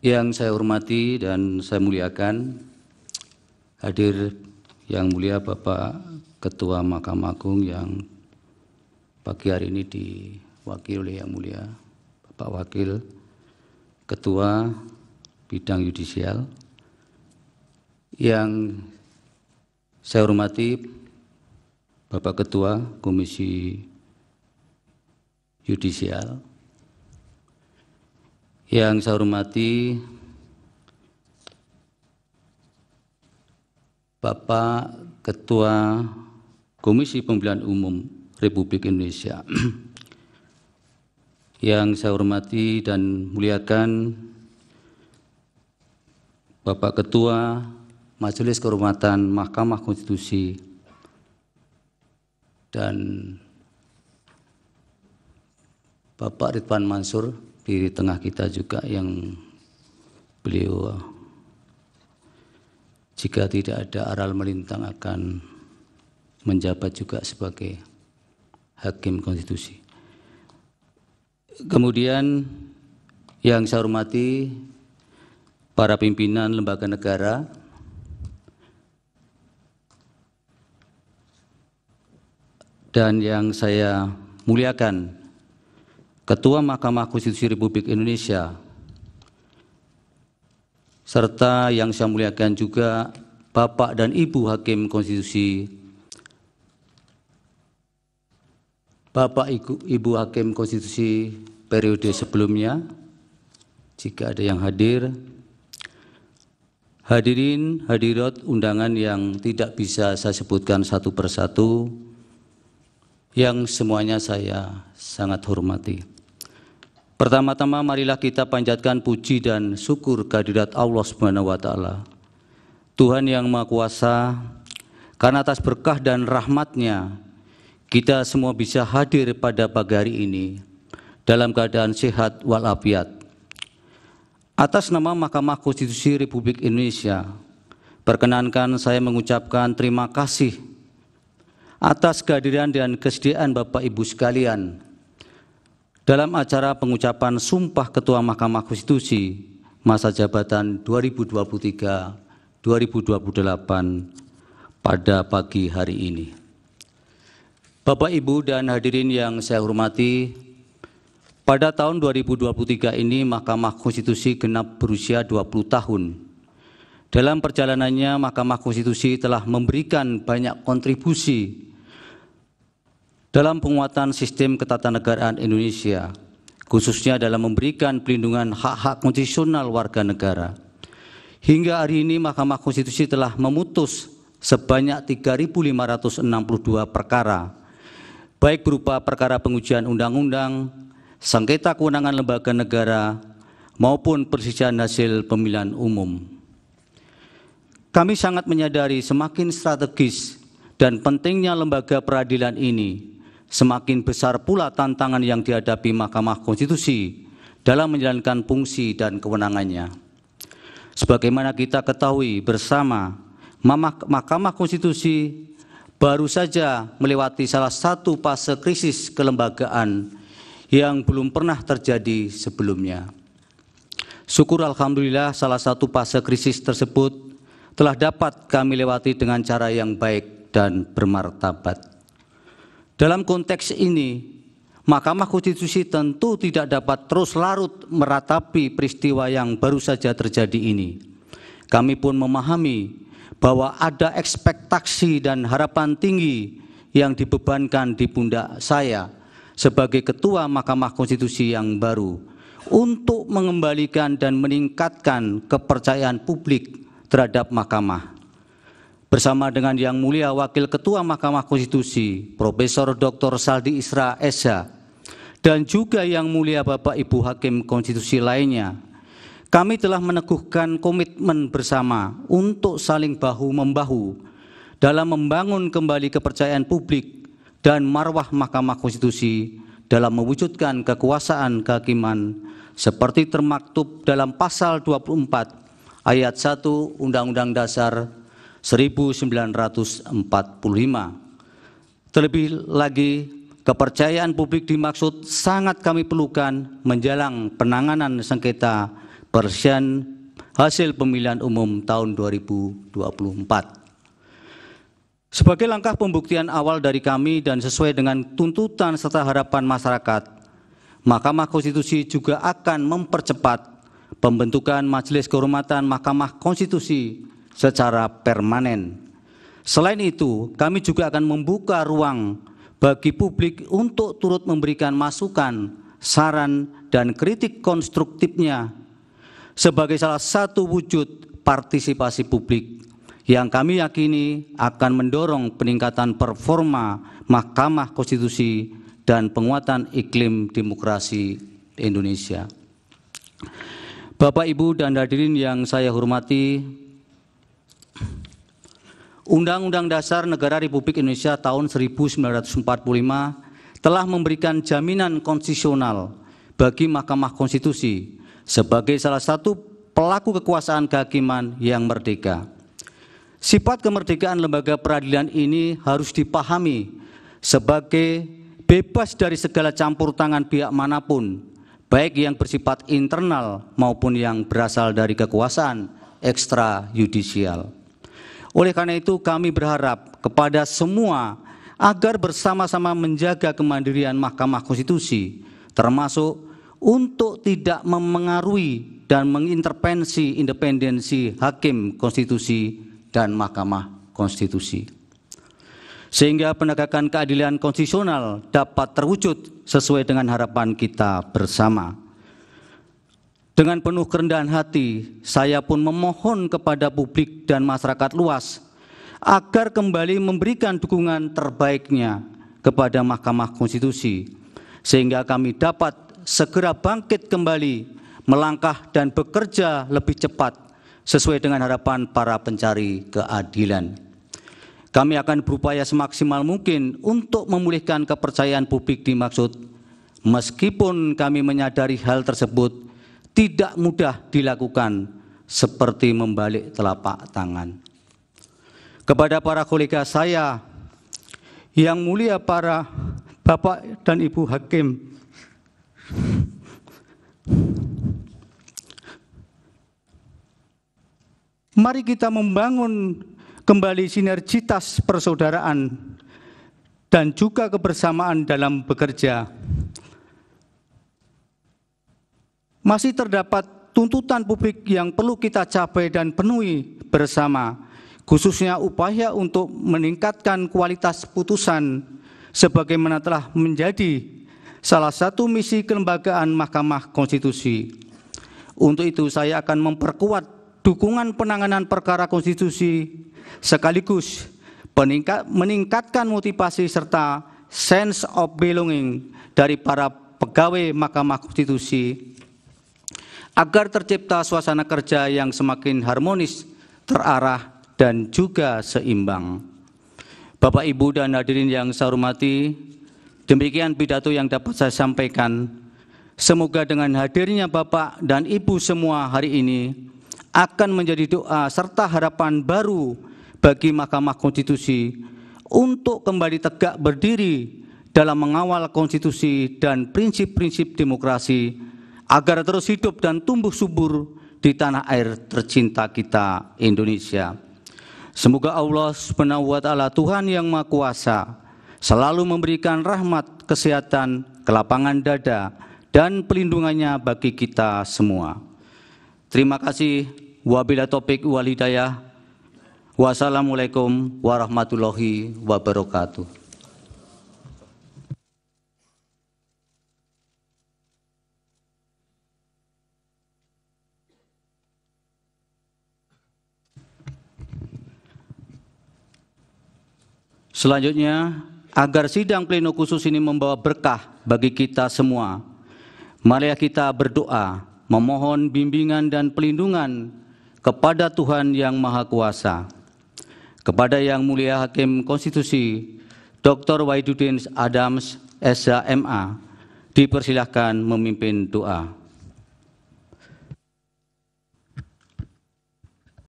Yang saya hormati dan saya muliakan, hadir yang mulia Bapak Ketua Mahkamah Agung yang pagi hari ini diwakili oleh yang mulia Bapak Wakil Ketua Bidang Yudisial yang saya hormati Bapak Ketua Komisi Yudisial yang saya hormati Bapak Ketua Komisi Pemilihan Umum Republik Indonesia yang saya hormati dan muliakan Bapak Ketua Majelis Kehormatan Mahkamah Konstitusi dan Bapak Ridwan Mansur di tengah kita juga yang beliau jika tidak ada aral melintang akan menjabat juga sebagai hakim konstitusi. Kemudian yang saya hormati para pimpinan lembaga negara dan yang saya muliakan Ketua Mahkamah Konstitusi Republik Indonesia serta yang saya muliakan juga Bapak dan Ibu Hakim Konstitusi Bapak Ibu Hakim Konstitusi periode sebelumnya jika ada yang hadir Hadirin hadirat undangan yang tidak bisa saya sebutkan satu persatu yang semuanya saya sangat hormati. Pertama-tama marilah kita panjatkan puji dan syukur kehadirat Allah Subhanahu wa taala. Tuhan yang Maha Kuasa, karena atas berkah dan rahmatnya kita semua bisa hadir pada pagi hari ini dalam keadaan sehat walafiat. Atas nama Mahkamah Konstitusi Republik Indonesia, perkenankan saya mengucapkan terima kasih atas kehadiran dan kesediaan Bapak Ibu sekalian dalam acara pengucapan Sumpah Ketua Mahkamah Konstitusi masa jabatan 2023-2028 pada pagi hari ini. Bapak Ibu dan hadirin yang saya hormati, pada tahun 2023 ini Mahkamah Konstitusi genap berusia 20 tahun. Dalam perjalanannya Mahkamah Konstitusi telah memberikan banyak kontribusi dalam penguatan sistem ketatanegaraan Indonesia, khususnya dalam memberikan pelindungan hak-hak konstitusional warga negara. Hingga hari ini Mahkamah Konstitusi telah memutus sebanyak 3.562 perkara, baik berupa perkara pengujian undang-undang, sengketa kewenangan lembaga negara, maupun persisian hasil pemilihan umum. Kami sangat menyadari semakin strategis dan pentingnya lembaga peradilan ini Semakin besar pula tantangan yang dihadapi Mahkamah Konstitusi dalam menjalankan fungsi dan kewenangannya. Sebagaimana kita ketahui bersama, Mahkamah Konstitusi baru saja melewati salah satu fase krisis kelembagaan yang belum pernah terjadi sebelumnya. Syukur Alhamdulillah salah satu fase krisis tersebut telah dapat kami lewati dengan cara yang baik dan bermartabat. Dalam konteks ini, Mahkamah Konstitusi tentu tidak dapat terus larut meratapi peristiwa yang baru saja terjadi ini. Kami pun memahami bahwa ada ekspektasi dan harapan tinggi yang dibebankan di pundak saya sebagai Ketua Mahkamah Konstitusi yang baru untuk mengembalikan dan meningkatkan kepercayaan publik terhadap mahkamah bersama dengan Yang Mulia Wakil Ketua Mahkamah Konstitusi Profesor Dr. Saldi Isra Esa dan juga Yang Mulia Bapak Ibu Hakim Konstitusi lainnya. Kami telah meneguhkan komitmen bersama untuk saling bahu-membahu dalam membangun kembali kepercayaan publik dan marwah Mahkamah Konstitusi dalam mewujudkan kekuasaan kehakiman seperti termaktub dalam pasal 24 ayat 1 Undang-Undang Dasar 1945. Terlebih lagi, kepercayaan publik dimaksud sangat kami perlukan menjelang penanganan sengketa persian hasil pemilihan umum tahun 2024. Sebagai langkah pembuktian awal dari kami dan sesuai dengan tuntutan serta harapan masyarakat, Mahkamah Konstitusi juga akan mempercepat pembentukan Majelis Kehormatan Mahkamah Konstitusi secara permanen. Selain itu, kami juga akan membuka ruang bagi publik untuk turut memberikan masukan, saran, dan kritik konstruktifnya sebagai salah satu wujud partisipasi publik yang kami yakini akan mendorong peningkatan performa Mahkamah Konstitusi dan penguatan iklim demokrasi Indonesia. Bapak, Ibu, dan hadirin yang saya hormati, Undang-Undang Dasar Negara Republik Indonesia tahun 1945 telah memberikan jaminan konstitusional bagi Mahkamah Konstitusi sebagai salah satu pelaku kekuasaan kehakiman yang merdeka. Sifat kemerdekaan lembaga peradilan ini harus dipahami sebagai bebas dari segala campur tangan pihak manapun, baik yang bersifat internal maupun yang berasal dari kekuasaan ekstrajudisial. Oleh karena itu kami berharap kepada semua agar bersama-sama menjaga kemandirian Mahkamah Konstitusi termasuk untuk tidak memengaruhi dan mengintervensi independensi hakim konstitusi dan Mahkamah Konstitusi. Sehingga penegakan keadilan konstitusional dapat terwujud sesuai dengan harapan kita bersama. Dengan penuh kerendahan hati, saya pun memohon kepada publik dan masyarakat luas agar kembali memberikan dukungan terbaiknya kepada Mahkamah Konstitusi, sehingga kami dapat segera bangkit kembali, melangkah, dan bekerja lebih cepat sesuai dengan harapan para pencari keadilan. Kami akan berupaya semaksimal mungkin untuk memulihkan kepercayaan publik dimaksud, meskipun kami menyadari hal tersebut tidak mudah dilakukan seperti membalik telapak tangan. Kepada para kolega saya, yang mulia para Bapak dan Ibu Hakim, mari kita membangun kembali sinergitas persaudaraan dan juga kebersamaan dalam bekerja Masih terdapat tuntutan publik yang perlu kita capai dan penuhi bersama, khususnya upaya untuk meningkatkan kualitas putusan sebagaimana telah menjadi salah satu misi kelembagaan Mahkamah Konstitusi. Untuk itu saya akan memperkuat dukungan penanganan perkara konstitusi sekaligus meningkat, meningkatkan motivasi serta sense of belonging dari para pegawai Mahkamah Konstitusi agar tercipta suasana kerja yang semakin harmonis, terarah, dan juga seimbang. Bapak, Ibu, dan hadirin yang saya hormati, demikian pidato yang dapat saya sampaikan. Semoga dengan hadirnya Bapak dan Ibu semua hari ini akan menjadi doa serta harapan baru bagi Mahkamah Konstitusi untuk kembali tegak berdiri dalam mengawal konstitusi dan prinsip-prinsip demokrasi agar terus hidup dan tumbuh subur di tanah air tercinta kita Indonesia. Semoga Allah Subhanahu wa taala Tuhan yang Maha Kuasa selalu memberikan rahmat, kesehatan, kelapangan dada dan pelindungannya bagi kita semua. Terima kasih wabila topik walidayah. Wassalamualaikum warahmatullahi wabarakatuh. Selanjutnya, agar sidang pleno khusus ini membawa berkah bagi kita semua. Marilah kita berdoa, memohon bimbingan dan pelindungan kepada Tuhan yang Maha Kuasa. Kepada Yang Mulia Hakim Konstitusi, Dr. Wahidudin Adams, SHMA, dipersilahkan memimpin doa.